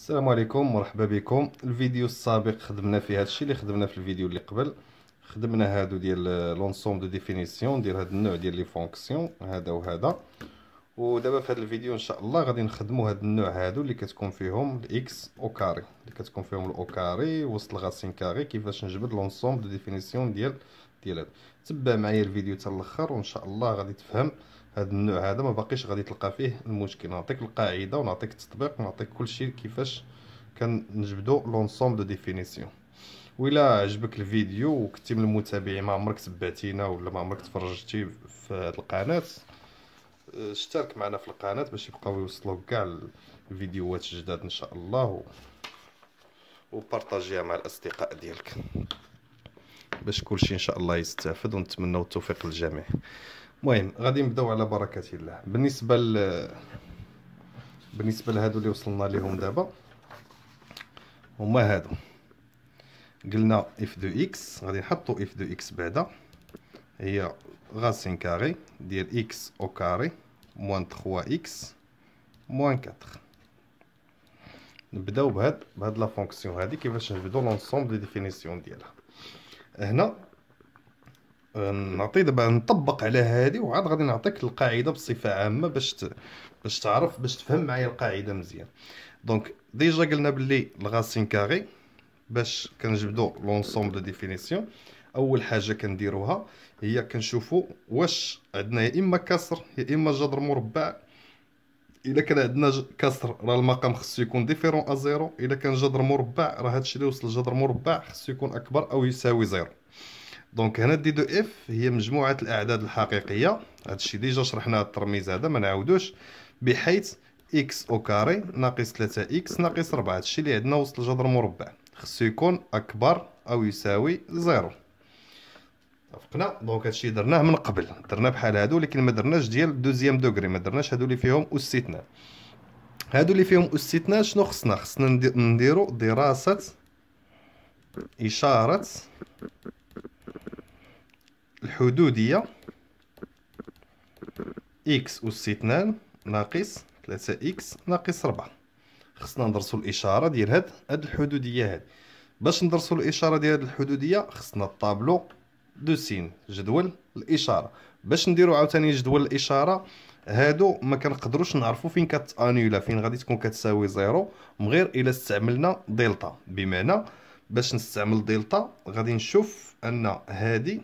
السلام عليكم مرحبا بكم الفيديو السابق خدمنا فيه هادشي اللي خدمنا في الفيديو اللي قبل خدمنا هادو ديال لونسوم دو ديفينيسيون ديال هاد النوع ديال لي فونكسيون هذا وهذا ودابا في هذا الفيديو ان شاء الله غادي نخدموا هاد النوع هادو اللي كتكون فيهم الاكس او كاري اللي كتكون فيهم الاو كاري وسط الغاسين كاري كيفاش نجبد لونسوم دو ديفينيسيون ديال ديال هادو تبع معايا الفيديو حتى الاخر وان شاء الله غادي تفهم هذا النوع هذا ما باقيش غادي تلقى فيه المشكل نعطيك القاعده ونعطيك التطبيق ونعطيك كلشي كيفاش كنجبدوا لونسومبل دو ديفينيسيون الى عجبك الفيديو وكنتي من المتابعين ما عمرك تبعتينا ولا ما عمرك تفرجتي في هذه القناه آه، اشترك معنا في القناه باش يبقاو يوصلوك كاع الفيديوهات الجداد ان شاء الله وبارطاجيها مع الاصدقاء ديالك باش كلشي ان شاء الله يستافد ونتمنى التوفيق للجميع المهم غادي نبداو على بركه الله بالنسبه ل بالنسبه لهادو اللي وصلنا لهم دابا هما هادو قلنا اف دو اكس غادي نحطو اف دو اكس بعدا هي غاسين كاري ديال اكس او كاري موان 3 اكس موان 4 نبداو بهاد بهاد لا فونكسيون هادي كيفاش نبداو لونسومبل دي ديفينيسيون ديالها هنا نعطي دابا نطبق على هذه وعاد غادي نعطيك القاعده بصفه عامه باش ت... باش تعرف باش تفهم معايا القاعده مزيان دونك ديجا قلنا باللي الغاسين كاري باش كنجبدو لونسومبل ديفينيسيون اول حاجه كنديروها هي كنشوفوا واش عندنا يا اما كسر يا اما جذر مربع الا كان عندنا كسر راه المقام خصو يكون ديفيرون ا زيرو الا كان جذر مربع راه هادشي اللي وصل لجذر مربع خصو يكون اكبر او يساوي زيرو دونك هنا دي دو اف هي مجموعه الاعداد الحقيقيه هذا الشيء ديجا شرحنا الترميز هذا ما نعاودوش بحيث اكس او كاري ناقص 3 اكس ناقص 4 هذا الشيء اللي عندنا وسط الجذر مربع خصو يكون اكبر او يساوي زيرو اتفقنا دونك هذا الشيء درناه من قبل درنا بحال هادو ولكن ما درناش ديال دوزيام دوغري ما درناش هادو اللي فيهم استثناء هادو اللي فيهم استثناء شنو خصنا خصنا نديرو دراسه اشاره الحدودية x أس اثنان ناقص ثلاثة x ناقص ربعة خصنا ندرسو الإشارة ديال هاد هاد الحدودية هاد باش ندرسو الإشارة ديال هاد الحدودية خصنا الطابلو دو سين جدول الإشارة باش نديرو عاوتاني جدول الإشارة هادو ما كنقدروش نعرفو فين كتانيولا فين غادي تكون كتساوي زيرو من غير الا استعملنا دلتا بمعنى باش نستعمل دلتا غادي نشوف ان هادي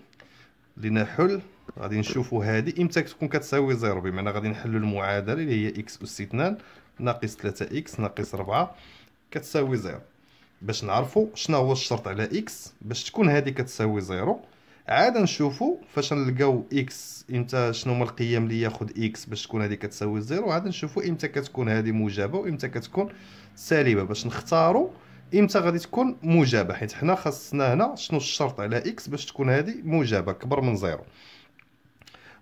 لينا حل غادي نشوفوا هذه امتى تكون كتساوي زيرو بمعنى غادي نحلوا المعادله اللي هي اكس اس 2 ناقص 3 اكس ناقص 4 كتساوي زيرو باش نعرفوا شنو هو الشرط على اكس باش تكون هذه كتساوي زيرو عاد نشوفوا فاش نلقاو اكس امتى شنو هما القيم اللي ياخذ اكس باش تكون هذه كتساوي زيرو عاد نشوفوا امتى كتكون هذه موجبه وامتى كتكون سالبه باش نختاروا امتى غادي تكون موجبه حيت حنا خاصنا هنا شنو الشرط على اكس باش تكون هذه موجبه اكبر من زيرو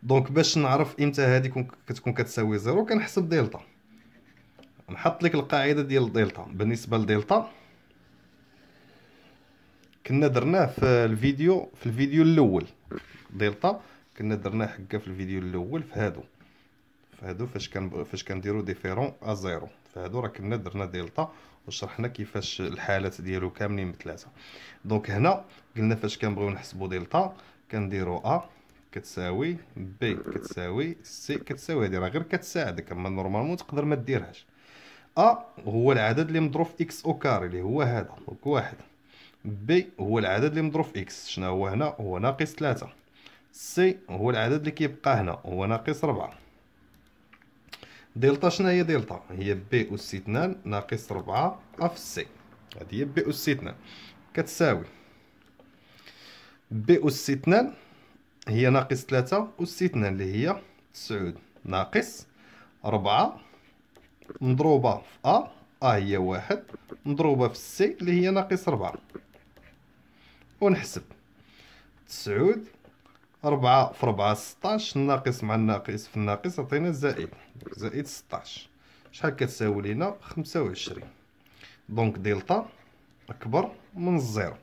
دونك باش نعرف امتى هذه كتكون كتساوي زيرو كنحسب دلتا نحط لك القاعده ديال دلتا بالنسبه لدلتا كنا درناه في الفيديو في الفيديو الاول دلتا كنا درناه حكا في الفيديو الاول في هادو في هادو فاش كان فاش كنديرو ديفيرون ا زيرو فهادو راه كنا درنا دلتا وشرحنا كيفاش الحالات ديالو كاملين ثلاثه دونك هنا قلنا فاش كنبغيو نحسبو دلتا كنديرو ا كتساوي ب كتساوي سي كتساوي هذه راه غير كتساعدك اما نورمالمون تقدر ما ديرهاش ا هو العدد اللي مضروب في اكس او كاري اللي هو هذا دونك واحد ب هو العدد اللي مضروب في اكس شنو هو هنا هو ناقص 3 سي هو العدد اللي كيبقى هنا هو ناقص ربعة دلتا شناهي دلتا هي بي أس اثنان ناقص ربعة أف سي هادي هي بي أس اثنان كتساوي بي أس اثنان هي ناقص ثلاثة أس اثنان اللي هي تسعود ناقص ربعة مضروبة في أ أ هي واحد مضروبة في سي اللي هي ناقص ربعة ونحسب تسعود أربعة في أربعة 16 ناقص مع الناقص في الناقص عطينا زائد زائد 16 شحال كتساوي لينا خمسة وعشرين دونك دلتا أكبر من الزيرو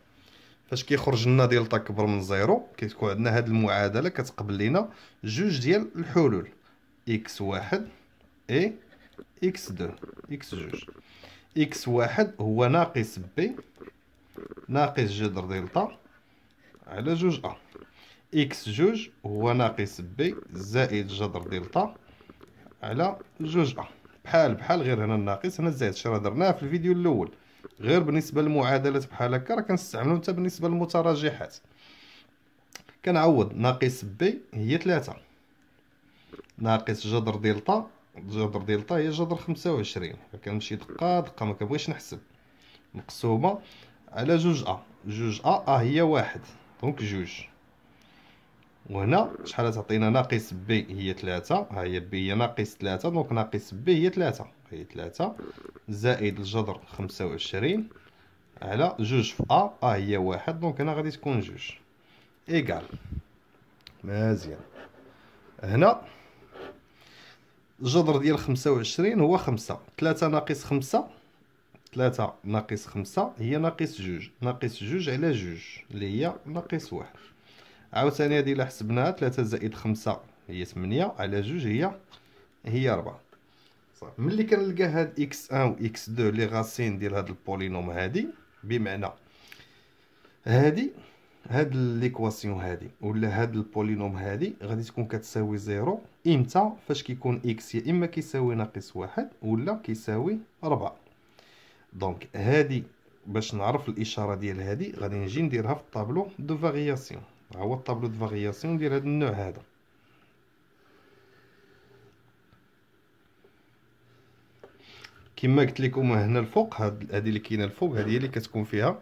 فاش كيخرج لنا دلتا كبر من الزيرو كتكون عندنا هاد المعادلة كتقبل لينا جوج ديال الحلول إكس واحد إي إكس 2 إكس جوج إكس واحد هو ناقص بي ناقص جذر دلتا على جوج أ اكس جوج هو ناقص بي زائد جذر دلتا على جوج ا بحال بحال غير هنا الناقص هنا الزائد شرا درناه في الفيديو الاول غير بالنسبه للمعادلات بحال هكا راه كنستعملو حتى بالنسبه للمتراجحات كنعوض ناقص بي هي 3 ناقص جذر دلتا جذر دلتا هي جذر 25 كنمشي دقه دقه ما كنبغيش نحسب مقسومه على جوج ا جوج ا ا هي واحد دونك جوج وهنا شحال تعطينا ناقص بي هي 3 ها هي بي هي ناقص 3 دونك ناقص بي هي 3 هي 3 زائد الجذر 25 على جوج في ا ا هي واحد دونك هنا غادي تكون جوج ايكال مزيان هنا الجذر ديال 25 هو 5 3 ناقص 5 3 ناقص 5 هي ناقص جوج ناقص جوج على جوج اللي هي ناقص واحد عاوتاني هادي الا حسبناها 3 زائد 5 هي 8 على جوج هي هي 4 صافي ملي كنلقى هاد اكس 1 واكس 2 لي غاسين ديال هاد البولينوم هادي بمعنى هادي هاد ليكواسيون هادي ولا هاد البولينوم هادي غادي تكون كتساوي زيرو امتى فاش كيكون اكس يا اما كيساوي ناقص واحد ولا كيساوي ربعة دونك هادي باش نعرف الاشاره ديال هادي غادي نجي نديرها في الطابلو دو فارياسيون ها هو الطابلو دو فارياسيون ديال هذا النوع هذا كما قلت لكم هنا الفوق هذه اللي كاينه الفوق هذه هي اللي كتكون فيها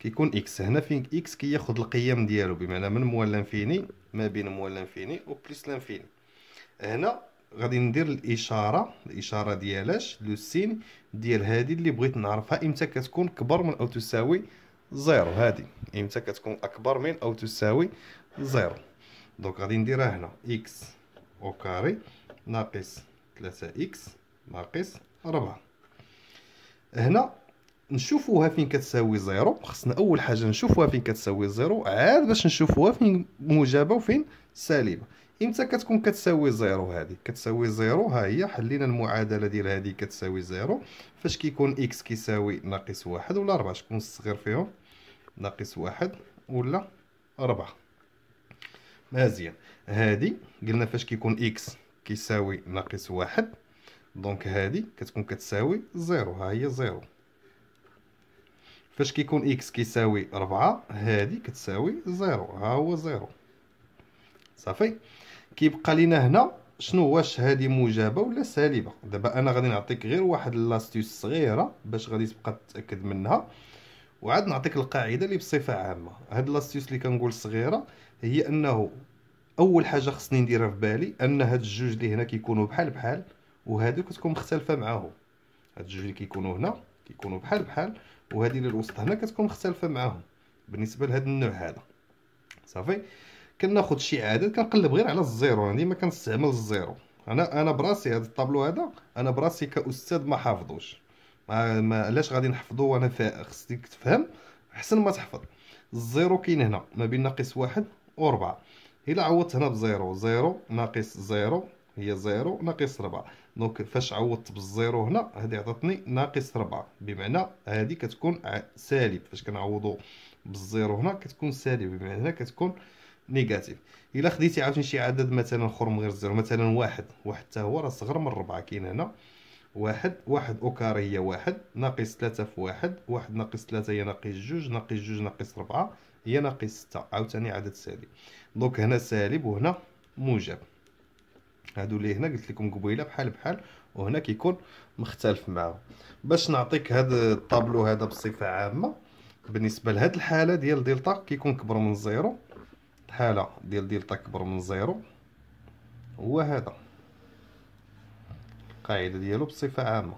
كيكون اكس هنا فين اكس كياخذ القيم ديالو بمعنى من موال لانفيني ما بين موال لانفيني وبليس لانفيني هنا غادي ندير الاشاره الاشاره ديالاش لو سين ديال هذه اللي بغيت نعرفها امتى كتكون كبر من او تساوي زيرو هادي امتى كتكون اكبر من او تساوي زيرو دونك غادي نديرها هنا اكس او كاري ناقص 3 اكس ناقص 4 هنا نشوفوها فين كتساوي زيرو خصنا اول حاجه نشوفوها فين كتساوي زيرو عاد باش نشوفوها فين موجبه وفين سالبه امتى كتكون كتساوي زيرو هذه كتساوي زيرو ها هي حلينا المعادله ديال هذه كتساوي زيرو فاش كيكون اكس كيساوي ناقص واحد ولا ربعة شكون الصغير فيهم ناقص واحد ولا ربعة مزيان هادي قلنا فاش كيكون إكس كيساوي ناقص واحد دونك هادي كتكون كتساوي زيرو ها هي زيرو فاش كيكون إكس كيساوي ربعة هادي كتساوي زيرو ها هو زيرو صافي كيبقى لينا هنا شنو واش هادي موجبه ولا سالبه دابا انا غادي نعطيك غير واحد لاستيوس صغيره باش غادي تبقى تتاكد منها وعاد نعطيك القاعده اللي بصفه عامه هاد لاستيوس اللي كنقول صغيره هي انه اول حاجه خصني نديرها في بالي ان هاد الجوج اللي هنا كيكونوا بحال بحال وهادو كتكون مختلفه معاهم هاد الجوج اللي كيكونوا هنا كيكونوا بحال بحال وهذه اللي الوسط هنا كتكون مختلفه معاهم بالنسبه لهاد النوع هذا صافي كناخذ شي عدد كنقلب غير على الزيرو انا يعني ديما كنستعمل الزيرو انا انا براسي هاد الطابلو هذا انا براسي كاستاذ ما حافظوش ما علاش غادي نحفظو وانا خصك تفهم احسن ما تحفظ الزيرو كاين هنا ما بين ناقص واحد و ربعة الا عوضت هنا بزيرو زيرو ناقص زيرو هي زيرو ناقص ربعة دونك فاش عوضت بالزيرو هنا هذه عطاتني ناقص ربعة بمعنى هذه كتكون سالب فاش كنعوضو بالزيرو هنا كتكون سالب بمعنى هنا كتكون نيجاتيف الا خديتي عاوتاني شي عدد مثلا اخر من غير الزيرو مثلا واحد واحد حتى هو راه صغر من ربعة كاين هنا واحد واحد أوكار هي واحد ناقص ثلاثة في واحد واحد ناقص ثلاثة هي ناقص جوج ناقص جوج ناقص ربعة هي ناقص ستة عاوتاني عدد سالب دونك هنا سالب وهنا موجب هادو اللي هنا قلت لكم قبيله بحال بحال وهنا كيكون مختلف معاهم باش نعطيك هاد الطابلو هذا بصفه عامه بالنسبه لهاد الحاله ديال دلتا كيكون كبر من زيرو الحاله ديال دلتا كبر من زيرو هو هذا القاعده ديالو بصفه عامه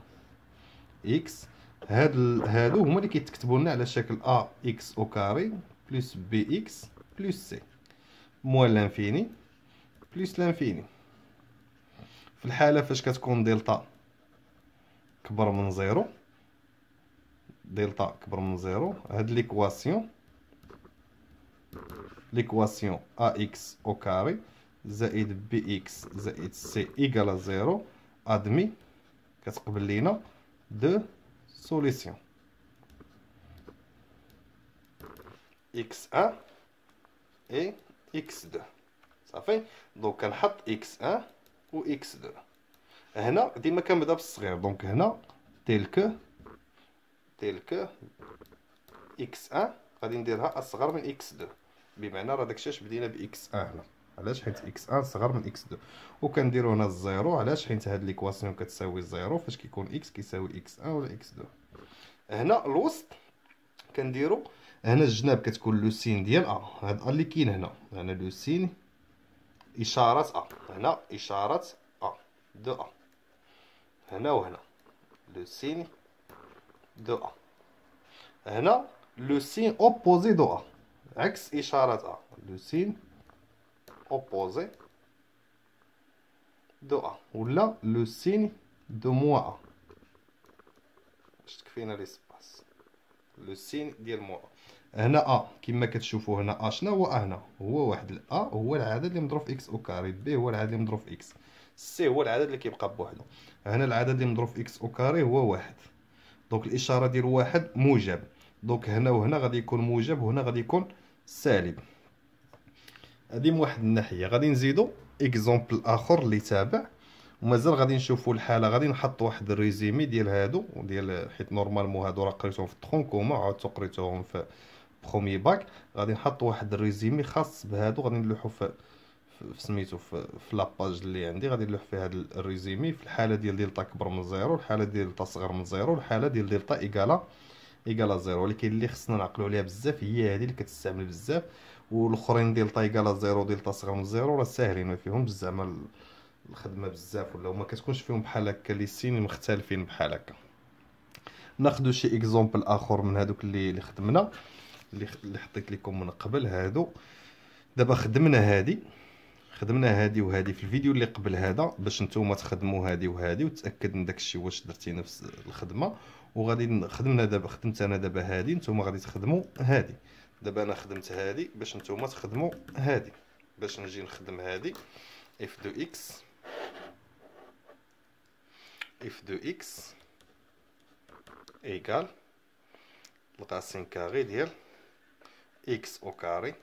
اكس هاد ال... هادو هما اللي كيتكتبو لنا على شكل ا اكس او كاري بلس بي اكس بلس سي موان لانفيني بلس لانفيني في الحاله فاش كتكون دلتا كبر من زيرو دلتا كبر من زيرو هاد ليكواسيون ليكواسيون ا اكس او كاري زائد بي اكس زائد سي ايكالا زيرو ادمي كتقبل لينا دو سوليسيون اكس 1 اي اكس 2 صافي دونك كنحط اكس 1 و اكس 2 هنا ديما كنبدا بالصغير دونك هنا تلك تلك اكس 1 غادي نديرها اصغر من اكس 2 بمعنى راه داكشي اش بدينا باكس 1 هنا علاش حيت اكس 1 صغر من اكس 2 وكنديروا هنا الزيرو علاش حيت هاد ليكواسيون كتساوي الزيرو فاش كيكون اكس كيساوي اكس 1 ولا اكس 2 هنا الوسط كنديروا هنا الجناب كتكون لو سين ديال ا هاد ا اللي كاين هنا هنا لو سين اشاره ا هنا اشاره ا دو ا هنا وهنا لو سين دو ا هنا لو سين اوبوزي دو ا عكس اشاره ا لو سين opposé de A ولا لو سين دو موا A باش تكفينا ليسباس لو سين ديال موا هنا ا كما كتشوفوا هنا ا شنو هو ا هنا هو واحد الا هو العدد اللي مضروب في اكس او كاري بي هو العدد اللي مضروب في اكس سي هو العدد اللي كيبقى بوحدو هنا العدد اللي مضروب في اكس او كاري هو واحد دونك الاشاره ديال واحد موجب دونك هنا وهنا غادي يكون موجب وهنا غادي يكون سالب هذه من واحد الناحيه غادي نزيدو اكزومبل اخر اللي تابع ومازال غادي نشوفوا الحاله غادي نحط واحد الريزيمي ديال هادو ديال حيت نورمالمون هادو راه قريتهم في التخونكوما عاودتو قريتهم في برومي باك غادي نحط واحد الريزيمي خاص بهادو غادي نلوحو في في سميتو في, في لاباج اللي عندي غادي نلوح في هذا الريزيمي في الحاله ديال دلتا كبر من زيرو الحاله ديال دلتا صغر من زيرو الحاله ديال دلتا ايكالا ايكالا زيرو ولكن اللي خصنا نعقلو عليها بزاف هي هذه اللي كتستعمل بزاف والاخرين دلتا ايكالا زيرو دلتا صغر من زيرو راه ساهلين ما فيهم بزاف الخدمه بزاف ولا ما كتكونش فيهم بحال هكا لي سين مختلفين بحال هكا ناخذ شي اكزومبل اخر من هذوك اللي اللي خدمنا اللي اللي حطيت لكم من قبل هادو دابا خدمنا هادي خدمنا هادي وهادي في الفيديو اللي قبل هذا باش نتوما تخدموا هادي وهادي وتاكد من داكشي واش درتي نفس الخدمه وغادي خدمنا دابا خدمت انا دابا هادي نتوما غادي تخدموا هادي دابا انا خدمت هادي باش نتوما تخدموا هادي باش نجي نخدم هادي اف دو اكس اف دو اكس ايكال القاسم كاري ديال اكس او كاري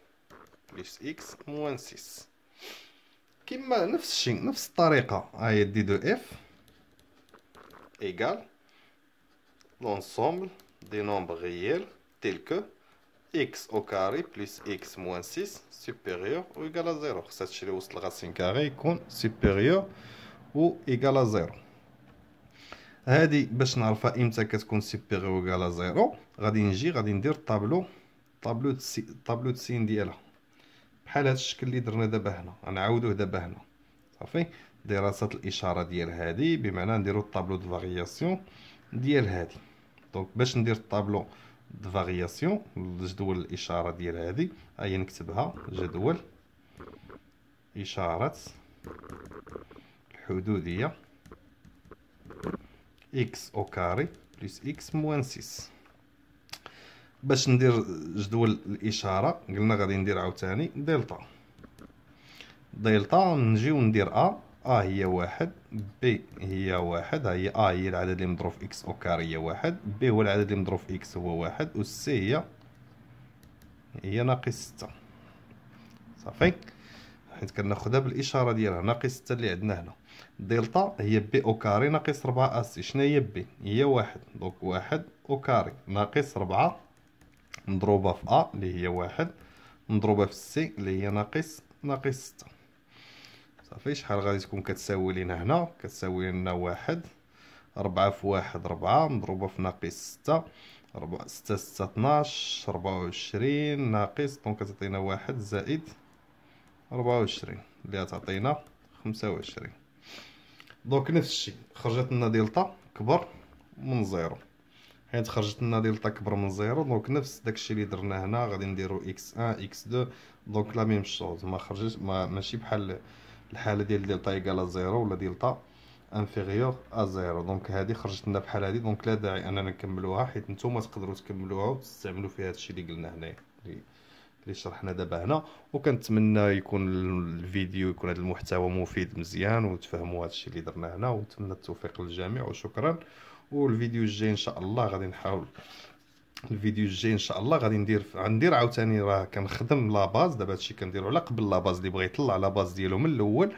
بلس اكس موان سيس كما نفس الشيء نفس الطريقه هاي دي دو اف ايكال l'ensemble des nombres réels tels que x au carré plus x moins 6 supérieur ou égal à 0 خصها تشري وسط الغاسين كاري يكون supérieur ou égal à 0 هادي باش نعرفها امتى كتكون سوبيريو ou إيكالا زيرو غادي نجي غادي ندير طابلو طابلو تسي... طابلو السين ديالها بحال هاد الشكل اللي درنا دابا هنا غنعاودوه دابا هنا صافي دراسه الاشاره ديال هادي بمعنى نديرو الطابلو دو فارياسيون ديال هادي دونك باش ندير الطابلو دو فارياسيون جدول الاشاره ديال هذه هي نكتبها جدول اشاره الحدوديه اكس او كاري بلس اكس موان 6 باش ندير جدول الاشاره قلنا غادي ندير عاوتاني دلتا دلتا نجي وندير ا آ هي واحد بي هي واحد هي آ هي العدد اللي مضروب في إكس أو كار هي واحد بي هو العدد اللي مضروب في إكس هو واحد و سي هي هي ناقص ستة صافي حيت كناخدها بالإشارة ديالها ناقص ستة اللي عندنا هنا دلتا هي بي أو كاري ناقص ربعة أس شنو هي بي هي واحد دونك واحد أو كاري ناقص ربعة مضروبة في أ اللي هي واحد مضروبة في سي اللي هي ناقص ناقص ستة صافي شحال غادي تكون كتساوي لينا هنا كتساوي لنا واحد ربعة في واحد ربعة مضروبة في ناقص ستة ربعة ستة ستة اثناش ربعة وعشرين ناقص دونك كتعطينا واحد زائد ربعة وعشرين اللي غتعطينا خمسة وعشرين دونك نفس الشيء خرجت لنا دلتا كبر من زيرو حيت خرجت لنا دلتا كبر من زيرو دونك نفس داكشي اللي درنا هنا غادي نديرو اكس ان اكس دو دونك لا ميم شوز ما خرجت ما ماشي بحال الحاله ديال دلتا ايكال زيرو ولا دلتا انفيغيور ا زيرو دونك هادي خرجت لنا بحال هادي دونك لا داعي اننا نكملوها حيت نتوما تقدروا تكملوها وتستعملوا فيها هادشي اللي قلنا هنايا اللي شرحنا دابا هنا وكنتمنى يكون الفيديو يكون هذا المحتوى مفيد مزيان وتفهموا هادشي اللي درنا هنا ونتمنى التوفيق للجميع وشكرا والفيديو الجاي ان شاء الله غادي نحاول الفيديو الجاي ان شاء الله غادي ندير غندير عاوتاني راه كنخدم باز دابا هادشي كنديرو على قبل لا باز اللي بغى يطلع لا باز ديالو من الاول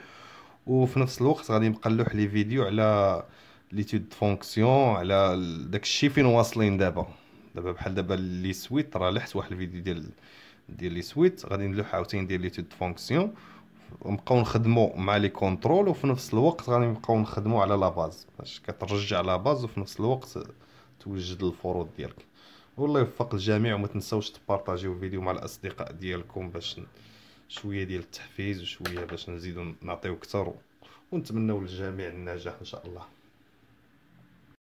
وفي نفس الوقت غادي نبقى نلوح لي فيديو على ليتود فونكسيون على داكشي فين واصلين دابا دابا بحال دابا لي سويت راه لحت واحد الفيديو ديال ديال لي سويت غادي نلوح عاوتاني ديال ليتود فونكسيون ونبقاو نخدمو مع لي كونترول وفي نفس الوقت غادي نبقاو نخدمو على باز باش كترجع لا باز وفي نفس الوقت توجد الفروض ديالك والله يوفق الجميع وما تنساوش تبارطاجيو الفيديو مع الاصدقاء ديالكم باش شويه ديال التحفيز وشويه باش نزيدو نعطيو اكثر ونتمنوا للجميع النجاح ان شاء الله